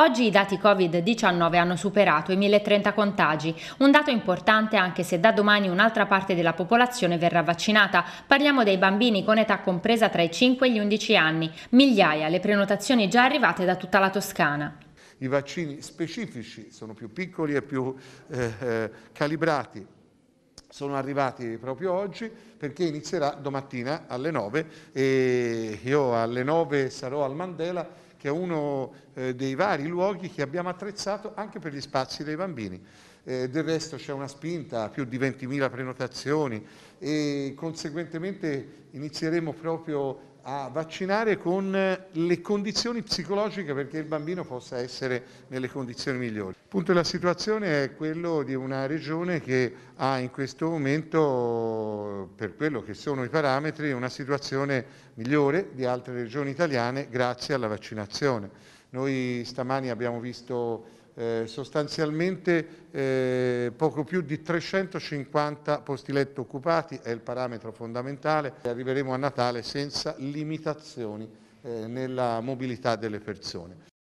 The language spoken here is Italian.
Oggi i dati Covid-19 hanno superato i 1030 contagi, un dato importante anche se da domani un'altra parte della popolazione verrà vaccinata. Parliamo dei bambini con età compresa tra i 5 e gli 11 anni, migliaia le prenotazioni già arrivate da tutta la Toscana. I vaccini specifici sono più piccoli e più eh, eh calibrati, sono arrivati proprio oggi perché inizierà domattina alle 9 e io alle 9 sarò al Mandela che è uno eh, dei vari luoghi che abbiamo attrezzato anche per gli spazi dei bambini. Eh, del resto c'è una spinta, più di 20.000 prenotazioni e conseguentemente inizieremo proprio a vaccinare con eh, le condizioni psicologiche perché il bambino possa essere nelle condizioni migliori. Il punto della situazione è quello di una regione che ha in questo momento, per quello che sono i parametri, una situazione migliore di altre regioni italiane grazie alla vaccinazione. Noi stamani abbiamo visto eh, sostanzialmente eh, poco più di 350 posti letto occupati, è il parametro fondamentale, e arriveremo a Natale senza limitazioni eh, nella mobilità delle persone.